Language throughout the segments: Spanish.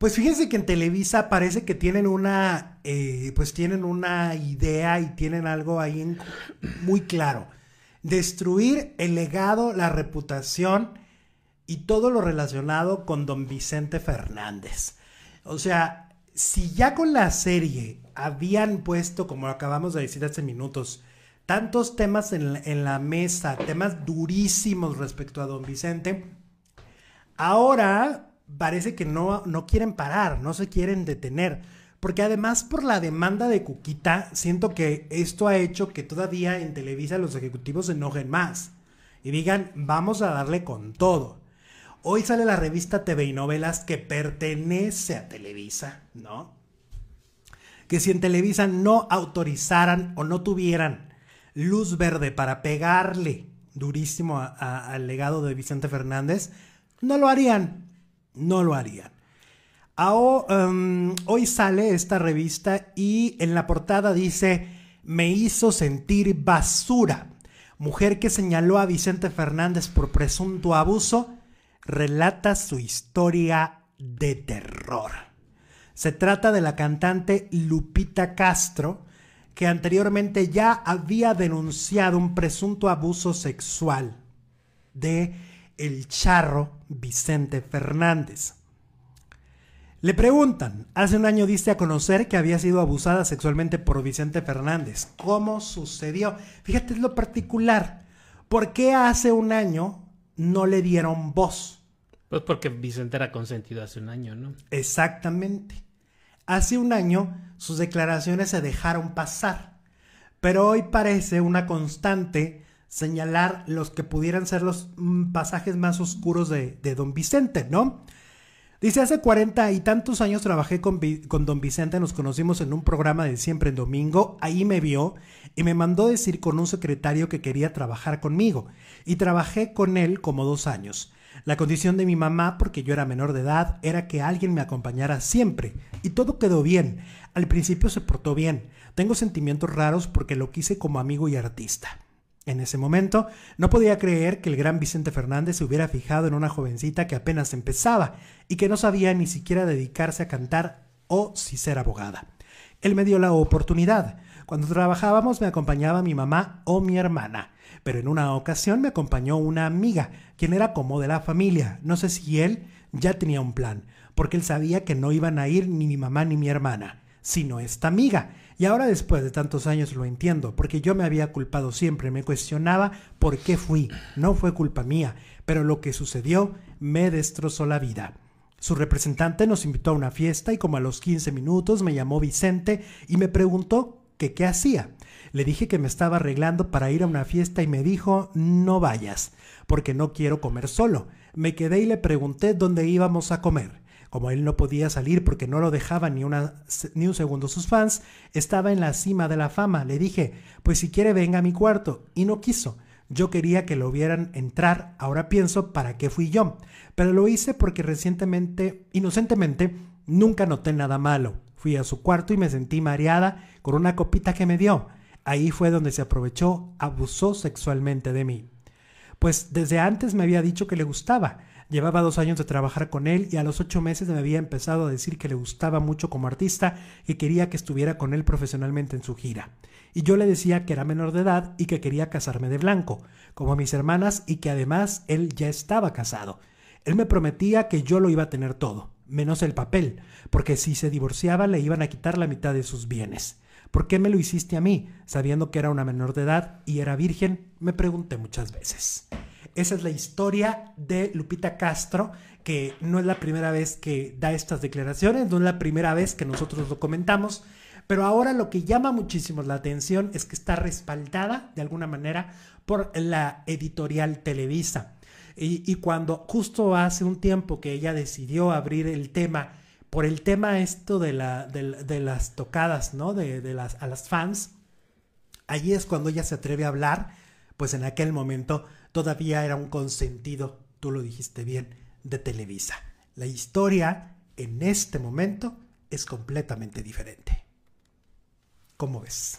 Pues fíjense que en Televisa parece que tienen una, eh, pues tienen una idea y tienen algo ahí muy claro. Destruir el legado, la reputación y todo lo relacionado con don Vicente Fernández. O sea, si ya con la serie habían puesto, como acabamos de decir hace minutos, tantos temas en en la mesa, temas durísimos respecto a don Vicente, ahora parece que no, no quieren parar, no se quieren detener. Porque además por la demanda de Cuquita, siento que esto ha hecho que todavía en Televisa los ejecutivos se enojen más y digan, vamos a darle con todo. Hoy sale la revista TV y Novelas que pertenece a Televisa, ¿no? Que si en Televisa no autorizaran o no tuvieran luz verde para pegarle durísimo al legado de Vicente Fernández, no lo harían no lo harían. Em, hoy sale esta revista y en la portada dice, me hizo sentir basura. Mujer que señaló a Vicente Fernández por presunto abuso, relata su historia de terror. Se trata de la cantante Lupita Castro, que anteriormente ya había denunciado un presunto abuso sexual de el charro Vicente Fernández. Le preguntan, hace un año diste a conocer que había sido abusada sexualmente por Vicente Fernández. ¿Cómo sucedió? Fíjate, lo particular. ¿Por qué hace un año no le dieron voz? Pues porque Vicente era consentido hace un año, ¿no? Exactamente. Hace un año sus declaraciones se dejaron pasar, pero hoy parece una constante señalar los que pudieran ser los mm, pasajes más oscuros de, don Vicente, ¿no? Dice, hace 40 y tantos años trabajé con, con, don Vicente, nos conocimos en un programa de siempre en domingo, ahí me vio y me mandó decir con un secretario que quería trabajar conmigo y trabajé con él como dos años. La condición de mi mamá, porque yo era menor de edad, era que alguien me acompañara siempre y todo quedó bien. Al principio se portó bien. Tengo sentimientos raros porque lo quise como amigo y artista. En ese momento, no podía creer que el gran Vicente Fernández se hubiera fijado en una jovencita que apenas empezaba y que no sabía ni siquiera dedicarse a cantar o si ser abogada. Él me dio la oportunidad. Cuando trabajábamos me acompañaba mi mamá o mi hermana, pero en una ocasión me acompañó una amiga, quien era como de la familia. No sé si él ya tenía un plan, porque él sabía que no iban a ir ni mi mamá ni mi hermana sino esta amiga. Y ahora después de tantos años lo entiendo, porque yo me había culpado siempre, me cuestionaba por qué fui, no fue culpa mía, pero lo que sucedió me destrozó la vida. Su representante nos invitó a una fiesta y como a los 15 minutos me llamó Vicente y me preguntó que qué hacía. Le dije que me estaba arreglando para ir a una fiesta y me dijo no vayas, porque no quiero comer solo. Me quedé y le pregunté dónde íbamos a comer. Como él no podía salir porque no lo dejaban ni, ni un segundo sus fans, estaba en la cima de la fama. Le dije, pues si quiere venga a mi cuarto, y no quiso. Yo quería que lo vieran entrar, ahora pienso para qué fui yo, pero lo hice porque recientemente, inocentemente, nunca noté nada malo. Fui a su cuarto y me sentí mareada con una copita que me dio. Ahí fue donde se aprovechó, abusó sexualmente de mí. Pues desde antes me había dicho que le gustaba, Llevaba dos años de trabajar con él y a los ocho meses me había empezado a decir que le gustaba mucho como artista y quería que estuviera con él profesionalmente en su gira. Y yo le decía que era menor de edad y que quería casarme de blanco, como a mis hermanas, y que además él ya estaba casado. Él me prometía que yo lo iba a tener todo, menos el papel, porque si se divorciaba le iban a quitar la mitad de sus bienes. ¿Por qué me lo hiciste a mí, sabiendo que era una menor de edad y era virgen? Me pregunté muchas veces. Esa es la historia de Lupita Castro, que no es la primera vez que da estas declaraciones, no es la primera vez que nosotros lo comentamos, pero ahora lo que llama muchísimo la atención es que está respaldada de alguna manera por la editorial Televisa. Y, cuando justo hace un tiempo que ella decidió abrir el tema, por el tema esto de, la, de, las tocadas, ¿no? De, de, las, a las fans, allí es cuando ella se atreve a hablar, pues en aquel momento todavía era un consentido, tú lo dijiste bien, de Televisa. La historia en este momento es completamente diferente. ¿Cómo ves?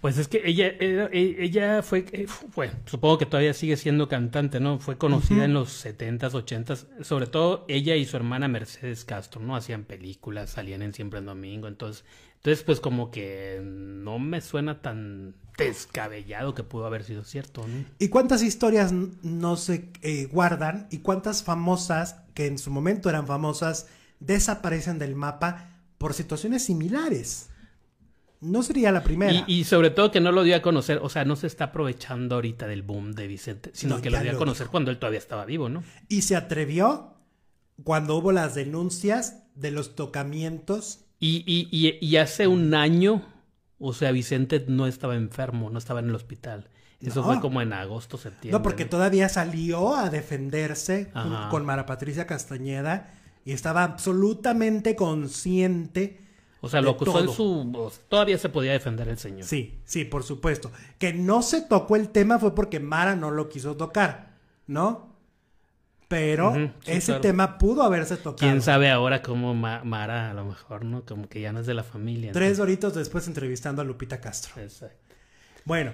Pues es que ella, e, ella fue, eh, fue, supongo que todavía sigue siendo cantante, ¿no? Fue conocida en los setentas, ochentas, sobre todo ella y su hermana Mercedes Castro, ¿no? Hacían películas, salían en Siempre en Domingo, entonces, entonces pues como que no me suena tan descabellado que pudo haber sido cierto, ¿no? ¿Y cuántas historias no se eh, guardan y cuántas famosas que en su momento eran famosas desaparecen del mapa por situaciones similares? No sería la primera. Y, sobre todo que no lo dio a conocer, o sea, no se está aprovechando ahorita del boom de Vicente, sino que lo dio a conocer cuando él todavía estaba vivo, ¿no? Y se atrevió cuando hubo las denuncias de los tocamientos. Y, hace un año, o sea, Vicente no estaba enfermo, no estaba en el hospital. Eso fue como en agosto, septiembre. No, porque todavía salió a defenderse con Mara Patricia Castañeda y estaba absolutamente consciente o sea, lo acusó en su... Todavía se podía defender el señor. Sí, sí, por supuesto. Que no se tocó el tema fue porque Mara no lo quiso tocar, ¿no? Pero ese tema pudo haberse tocado. Quién sabe ahora cómo Mara, a lo mejor, ¿no? Como que ya no es de la familia. Tres horitos después entrevistando a Lupita Castro. Exacto. Bueno.